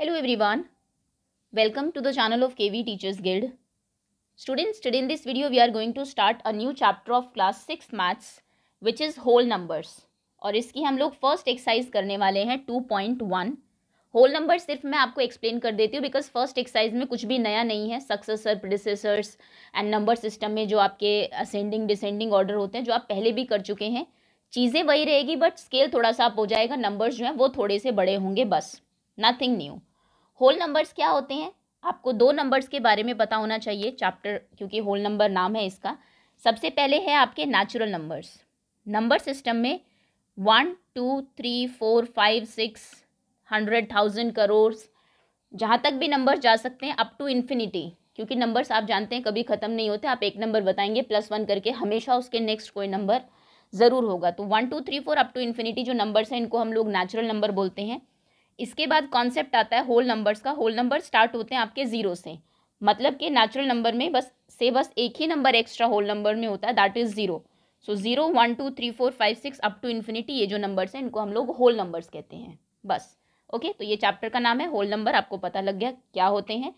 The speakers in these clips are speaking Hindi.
Hello everyone welcome to the channel of KV teachers guild students today in this video we are going to start a new chapter of class six maths which is whole numbers और इसकी हम लोग फर्स्ट एक्सरसाइज करने वाले हैं two point one whole number सिर्फ मैं आपको एक्सप्लेन कर देती हूँ बिकॉज फर्स्ट एक्सरसाइज में कुछ भी नया नहीं है successor predecessors and number system में जो आपके असेंडिंग डिसेंडिंग ऑर्डर होते हैं जो आप पहले भी कर चुके हैं चीज़ें वही रहेगी बट स्केल थोड़ा सा आप हो जाएगा नंबर्स जो हैं वो थोड़े से बड़े होंगे बस नथिंग न्यू होल नंबर्स क्या होते हैं आपको दो नंबर्स के बारे में पता होना चाहिए चैप्टर क्योंकि होल नंबर नाम है इसका सबसे पहले है आपके नेचुरल नंबर्स नंबर सिस्टम में one two three four five six hundred thousand crore जहाँ तक भी नंबर्स जा सकते हैं अप टू इन्फिनिटी क्योंकि नंबर्स आप जानते हैं कभी ख़त्म नहीं होते आप एक नंबर बताएंगे प्लस वन करके हमेशा उसके नेक्स्ट कोई नंबर ज़रूर होगा तो one two three four up to infinity जो नंबर्स हैं इनको हम लोग नेचुरल नंबर बोलते हैं इसके बाद कॉन्सेप्ट आता है होल नंबर्स का होल नंबर स्टार्ट होते हैं आपके ज़ीरो से मतलब कि नेचुरल नंबर में बस से बस एक ही नंबर एक्स्ट्रा होल नंबर में होता है that is zero so zero one two three four five six up to infinity ये जो नंबर्स हैं इनको हम लोग होल नंबर्स कहते हैं बस ओके तो ये चैप्टर का नाम है होल नंबर आपको पता लग गया क्या होते हैं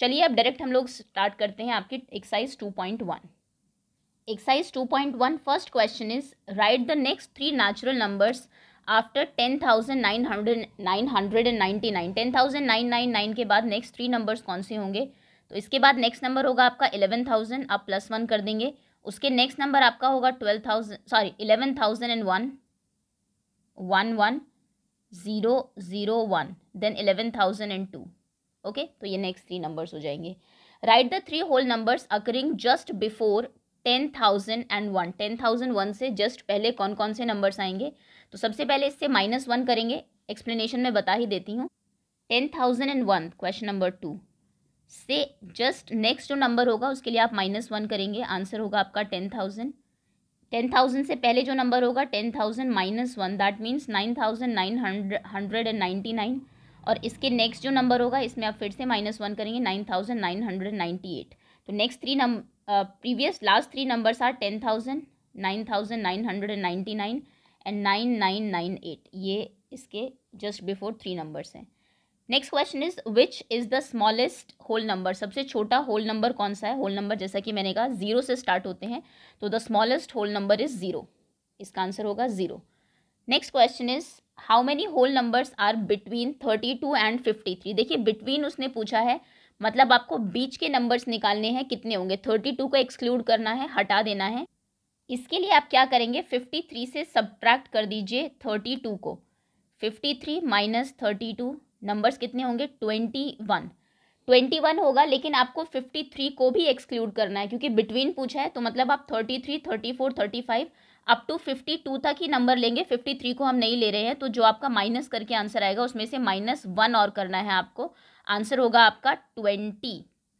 चलिए अब डायरेक्ट हम लोग स्टार्ट करते हैं आपकी exercise two point one exercise two point one first question is write the next three natural numbers after ten thousand nine hundred nine hundred and ninety nine ten thousand nine nine nine के बाद नेक्स्ट थ्री नंबर्स कौन से होंगे तो इसके बाद नेक्स्ट नंबर होगा आपका इलेवन थाउजेंड आप प्लस वन कर देंगे उसके नेक्स्ट नंबर आपका होगा twelve thousand sorry eleven thousand and one one one zero zero one then eleven thousand and two okay तो ये नेक्स्ट थ्री नंबर्स हो जाएंगे right the three whole numbers occurring just before ten thousand and one ten thousand one से जस्ट पहले कौन कौन से नंबर्स आएंगे तो सबसे पहले इससे माइनस वन करेंगे एक्सप्लेनेशन में बता ही देती हूँ ten thousand and one question number two से जस्ट नेक्स्ट जो नंबर होगा उसके लिए आप माइनस वन करेंगे आंसर होगा आपका टेन थाउजेंड टेन थाउजेंड से पहले जो नंबर होगा ten thousand minus one that means nine thousand nine hundred and ninety nine और इसके नेक्स्ट जो नंबर होगा इसमें आप फिर से माइनस वन करेंगे nine thousand nine hundred and ninety eight तो next three number previous last three numbers are ten thousand nine thousand nine hundred and ninety nine and nine nine nine eight ये इसके जस्ट बिफोर थ्री नंबर्स हैं next question is which is the smallest whole number सबसे छोटा होल नंबर कौन सा है होल नंबर जैसा कि मैंने कहा जीरो से स्टार्ट होते हैं तो the smallest whole number is zero इसका आंसर होगा zero next question is how many whole numbers are between thirty two and fifty three देखिए बिटवीन उसने पूछा है मतलब आपको बीच के नंबर्स निकालने हैं कितने होंगे थर्टी टू को एक्सक्लूड करना है हटा देना है इसके लिए आप क्या करेंगे फिफ्टी थ्री से सब्ट्रैक्ट कर दीजिए थर्टी टू को fifty three minus thirty two numbers कितने होंगे ट्वेंटी वन ट्वेंटी वन होगा लेकिन आपको फिफ्टी थ्री को भी एक्सक्लूड करना है क्योंकि बिटवीन पूछा है तो मतलब आप thirty three thirty four thirty five up to fifty two तक ही नंबर लेंगे फिफ्टी थ्री को हम नहीं ले रहे हैं तो जो आपका माइनस करके आंसर आएगा उसमें से माइनस वन और करना है आपको आंसर होगा आपका ट्वेंटी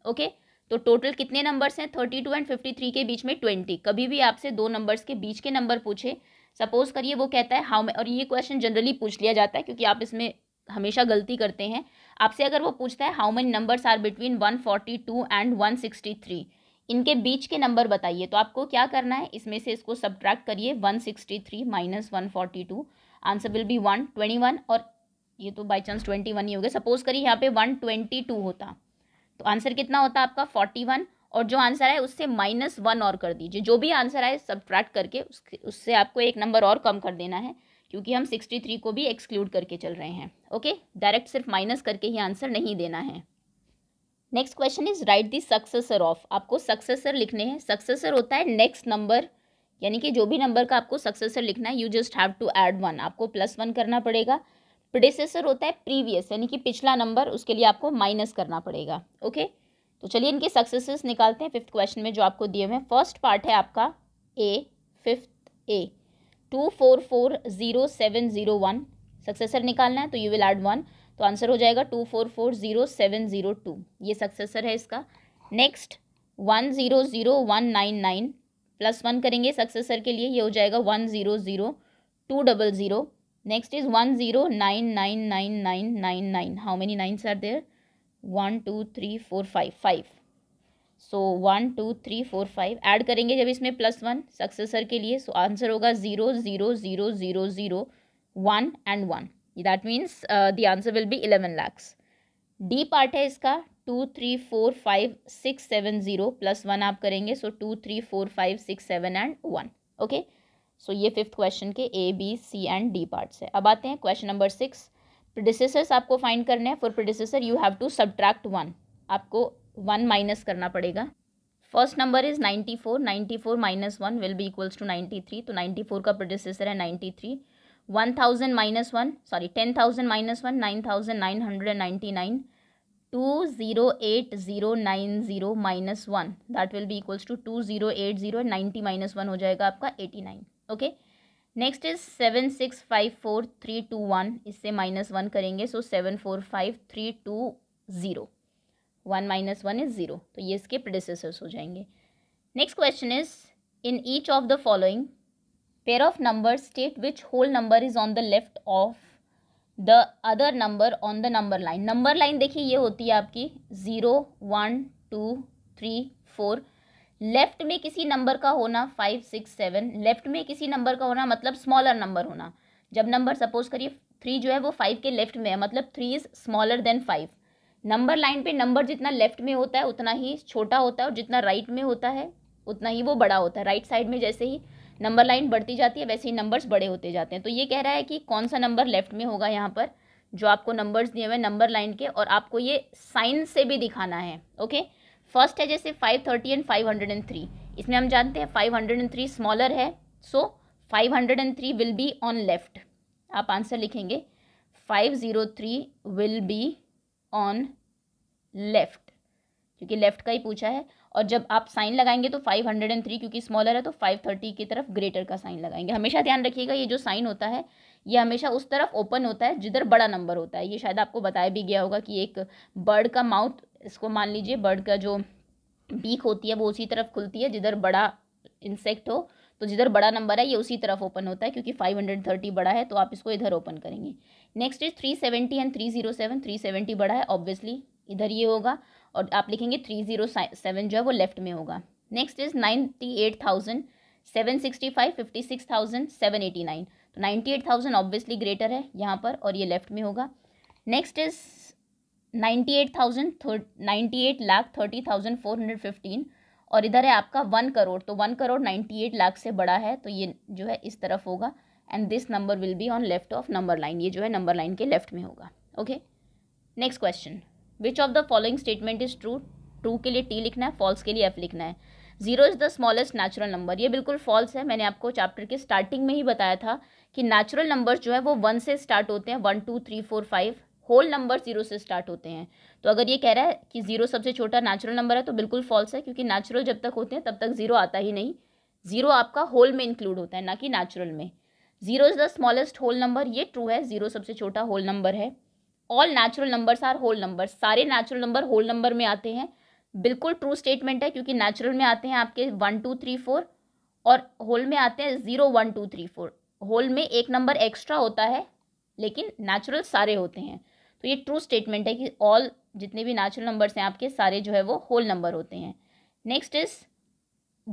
ओके okay? तो टोटल कितने नंबर्स हैं thirty two and fifty three के बीच में ट्वेंटी कभी भी आपसे दो नंबर्स के बीच के नंबर पूछे सपोज करिए वो कहता है हाउ और ये क्वेश्चन जनरली पूछ लिया जाता है क्योंकि आप इसमें हमेशा गलती करते हैं आपसे अगर वो पूछता है how many numbers are between one forty two and one sixty three इनके बीच के नंबर बताइए तो आपको क्या करना है इसमें से इसको सब्ट्रैक्ट करिए one sixty three minus one forty two answer will be one twenty one और ये तो बाई चांस ट्वेंटी वन ही हो गया सपोज करिए यहाँ पे वन ट्वेंटी टू होता तो आंसर कितना होता है आपका फोर्टी वन और जो आंसर है उससे माइनस वन और कर दीजिए जो भी आंसर आए ट्रैक्ट करके उससे आपको एक नंबर और कम कर देना है क्योंकि हम सिक्सटी थ्री को भी एक्सक्लूड करके चल रहे हैं ओके डायरेक्ट सिर्फ माइनस करके ही आंसर नहीं देना है next question is write the successor of आपको सक्सेसर लिखने हैं सक्सेसर होता है नेक्स्ट नंबर यानी कि जो भी नंबर का आपको सक्सेसर लिखना है you just have to add one आपको प्लस वन करना पड़ेगा प्रोडिसेसर होता है प्रीवियस यानी कि पिछला नंबर उसके लिए आपको माइनस करना पड़ेगा ओके तो चलिए इनके सक्सेसेस निकालते हैं फिफ्थ क्वेश्चन में जो आपको दिए हुए हैं फर्स्ट पार्ट है आपका a fifth a two four four zero seven zero one successor निकालना है तो यू विल एड वन तो आंसर हो जाएगा two four four zero seven zero two ये सक्सेसर है इसका next one zero zero one nine nine plus one करेंगे सक्सेसर के लिए ये हो जाएगा one zero zero two double zero next is one zero nine nine nine nine nine nine how many nines are there one two three four five five so one two three four five add करेंगे जब इसमें प्लस वन सक्सेसर के लिए सो आंसर होगा zero zero zero zero zero one and one that means the answer will be eleven lakhs d part है इसका two three four five six seven zero plus one आप करेंगे so two three four five six seven and one okay so so, ये फिफ्थ क्वेश्चन के A B C and D parts है अब आते हैं क्वेश्चन नंबर सिक्स प्रोडिसेसर्स आपको फाइंड करने हैं for predecessor you have to subtract one आपको वन माइनस करना पड़ेगा first number is ninety four ninety four minus one will be equals to ninety three तो नाइन्टी फोर का प्रोडिसेसर है ninety three one thousand minus one sorry ten thousand minus one nine thousand nine hundred and ninety nine two zero eight zero nine zero minus one that will be equals to two zero eight zero ninety minus one हो जाएगा आपका eighty nine okay next is seven six five four three two one इससे माइनस वन करेंगे so seven four five three two zero one minus one is zero तो ये इसके प्रोडिससर्स हो जाएंगे next question is in each of the following pair of number state which whole number is on the left of the other number on the number line number line देखिए ये होती है आपकी zero one two three four left में किसी नंबर का होना फाइव सिक्स सेवन लेफ्ट में किसी नंबर का होना मतलब स्मॉलर नंबर होना जब नंबर सपोज करिए थ्री जो है वो फाइव के लेफ्ट में है मतलब three is smaller than five number line पे नंबर जितना लेफ्ट में होता है उतना ही छोटा होता है और जितना राइट right में होता है उतना ही वो बड़ा होता है राइट right साइड में जैसे ही नंबर लाइन बढ़ती जाती है वैसे ही नंबर्स बड़े होते जाते हैं तो ये कह रहा है कि कौन सा नंबर लेफ्ट में होगा यहाँ पर जो आपको नंबर्स दिए हुए नंबर लाइन के और आपको ये साइन से भी दिखाना है ओके फर्स्ट है जैसे five thirty and five hundred and three इसमें हम जानते हैं five hundred and three smaller है so five hundred and three will be on left आप आंसर लिखेंगे five zero three will be on left क्योंकि लेफ्ट का ही पूछा है और जब आप साइन लगाएंगे तो फाइव हंड्रेड एंड थ्री क्योंकि स्मॉलर है तो फाइव थर्टी की तरफ ग्रेटर का साइन लगाएंगे हमेशा ध्यान रखिएगा ये जो साइन होता है ये हमेशा उस तरफ ओपन होता है जिधर बड़ा नंबर होता है ये शायद आपको बताया भी गया होगा कि एक बर्ड का माउथ इसको मान लीजिए बर्ड का जो बीक होती है वो उसी तरफ खुलती है जिधर बड़ा इंसेक्ट हो तो जिधर बड़ा नंबर है ये उसी तरफ ओपन होता है क्योंकि 530 बड़ा है तो आप इसको इधर ओपन करेंगे next is 370 and three zero seven three seventy बड़ा है ऑब्वियसली इधर ये होगा और आप लिखेंगे थ्री जीरो सेवन जो है वो लेफ्ट में होगा next is ninety eight thousand seven sixty five fifty six thousand seven eighty nine तो ninety eight thousand obviously greater है यहाँ पर और ये लेफ्ट में होगा next is ninety eight thousand ninety eight lakh thirty thousand four hundred fifteen और इधर है आपका वन करोड़ तो one crore ninety eight lakh से बड़ा है तो ये जो है इस तरफ होगा and this number will be on left of number line ये जो है नंबर लाइन के लेफ्ट में होगा okay next question which of the following statement is true true के लिए टी लिखना है फॉल्स के लिए एफ लिखना है zero is the smallest natural number ये बिल्कुल फॉल्स है मैंने आपको चैप्टर के स्टार्टिंग में ही बताया था कि नेचुरल नंबर जो है वो वन से स्टार्ट होते हैं one two three four five whole number zero से स्टार्ट होते हैं तो अगर ये कह रहा है कि जीरो सबसे छोटा नेचुरल नंबर है तो बिल्कुल फॉल्स है क्योंकि नेचुरल जब तक होते हैं तब तक जीरो आता ही नहीं जीरो आपका होल में इंक्लूड होता है ना कि नेचुरल में zero is the smallest whole number ये ट्रू है जीरो सबसे छोटा होल नंबर है all natural numbers are whole number सारे नेचुरल नंबर होल नंबर में आते हैं बिल्कुल ट्रू स्टेटमेंट है क्योंकि नेचुरल में आते हैं आपके वन टू थ्री फोर और होल में आते हैं zero one two three four whole में एक नंबर एक्स्ट्रा होता है लेकिन नेचुरल सारे होते हैं तो ये ट्रू स्टेटमेंट है कि ऑल जितने भी नेचुरल नंबर्स हैं आपके सारे जो है वो होल नंबर होते हैं नेक्स्ट इज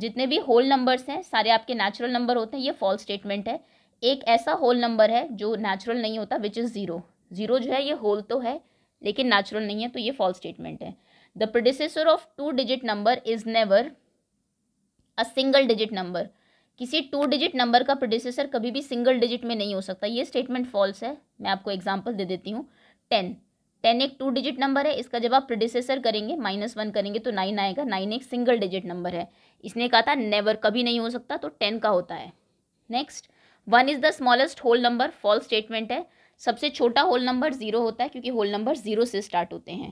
जितने भी होल नंबर्स हैं सारे आपके नेचुरल नंबर होते हैं ये फॉल्स स्टेटमेंट है एक ऐसा होल नंबर है जो नेचुरल नहीं होता विच इज़ ज़ीरो ज़ीरो जो है ये होल तो है लेकिन नेचुरल नहीं है तो ये फॉल्स स्टेटमेंट है the predecessor of two digit number is never a single digit number किसी टू डिजिट नंबर का प्रोडिसेसर कभी भी सिंगल डिजिट में नहीं हो सकता ये स्टेटमेंट फॉल्स है मैं आपको एग्जाम्पल दे देती हूँ टेन टेन एक टू डिजिट नंबर है इसका जब आप प्रोडिसेसर करेंगे माइनस वन करेंगे तो नाइन आएगा नाइन एक सिंगल डिजिट नंबर है इसने कहा था नेवर कभी नहीं हो सकता तो टेन का होता है next one is the smallest whole number false statement है सबसे छोटा होल नंबर जीरो होता है क्योंकि होल नंबर जीरो से स्टार्ट होते हैं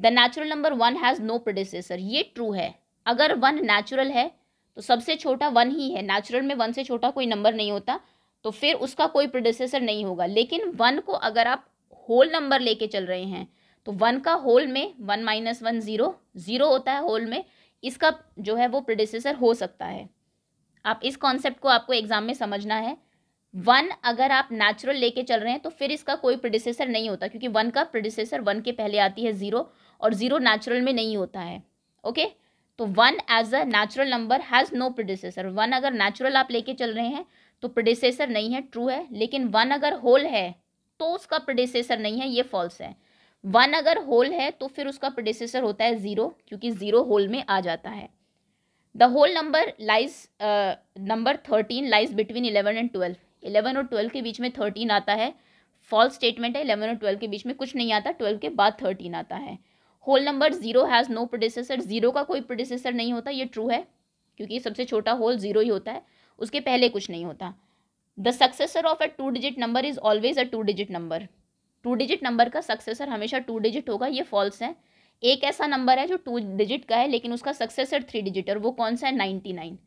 the natural number one has no predecessor ये ट्रू है अगर वन नेचुरल है तो सबसे छोटा वन ही है नेचुरल में वन से छोटा कोई नंबर नहीं होता तो फिर उसका कोई प्रोडिसेसर नहीं होगा लेकिन वन को अगर आप होल नंबर लेके चल रहे हैं तो वन का होल में one minus one zero zero होता है होल में इसका जो है वो प्रोडिससर हो सकता है आप इस कॉन्सेप्ट को आपको एग्जाम में समझना है वन अगर आप नेचुरल लेके चल रहे हैं तो फिर इसका कोई प्रोडिससर नहीं होता क्योंकि वन का प्रोडिससर वन के पहले आती है ज़ीरो और ज़ीरो नेचुरल में नहीं होता है ओके तो one as a natural number has no predecessor one अगर नेचुरल आप लेके चल रहे हैं तो प्रोडिससर नहीं है ट्रू है लेकिन वन अगर होल है तो उसका प्रोडिसेसर नहीं है ये फॉल्स है वन अगर होल है तो फिर उसका प्रोडिसेसर होता है ज़ीरो क्योंकि ज़ीरो होल में आ जाता है the whole number lies number thirteen lies between eleven and twelve eleven और ट्वेल्व के बीच में थर्टीन आता है फॉल्स स्टेटमेंट है इलेवन और ट्वेल्व के बीच में कुछ नहीं आता ट्वेल्व के बाद थर्टीन आता है whole number zero has no predecessor zero का कोई प्रोडिसेसर नहीं होता ये ट्रू है क्योंकि सबसे छोटा होल जीरो ही होता है उसके पहले कुछ नहीं होता the successor of a two digit number is always a two digit number two digit number का सक्सेसर हमेशा टू डिजिट होगा ये फॉल्स है एक ऐसा नंबर है जो टू डिजिट का है लेकिन उसका सक्सेसर थ्री डिजिट और वो कौन सा है नाइन्टी नाइन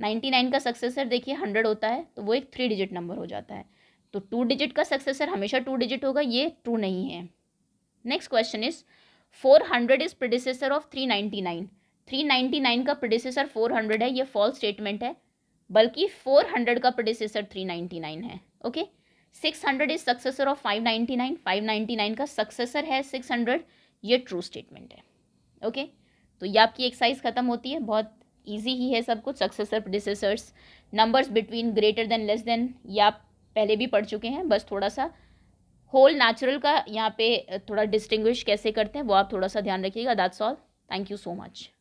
नाइन्टी नाइन का सक्सेसर देखिए हंड्रेड होता है तो वो एक थ्री डिजिट नंबर हो जाता है तो टू डिजिट का सक्सेसर हमेशा टू डिजिट होगा ये ट्रू नहीं है next question is four hundred is predecessor of three ninety nine three ninety nine का प्रोडिसेसर फोर हंड्रेड है ये फॉल्स स्टेटमेंट है बल्कि 400 का प्रोडिसेसर 399 है ओके 600 इज सक्सेसर ऑफ 599 599 का सक्सेसर है 600 ये ट्रू स्टेटमेंट है ओके okay? तो ये आपकी एक्साइज खत्म होती है बहुत ईजी ही है सब कुछ successor predecessors numbers between greater than less than ये आप पहले भी पढ़ चुके हैं बस थोड़ा सा होल नेचुरल का यहाँ पे थोड़ा डिस्टिंग्विश कैसे करते हैं वो आप थोड़ा सा ध्यान रखिएगा that's all thank you so much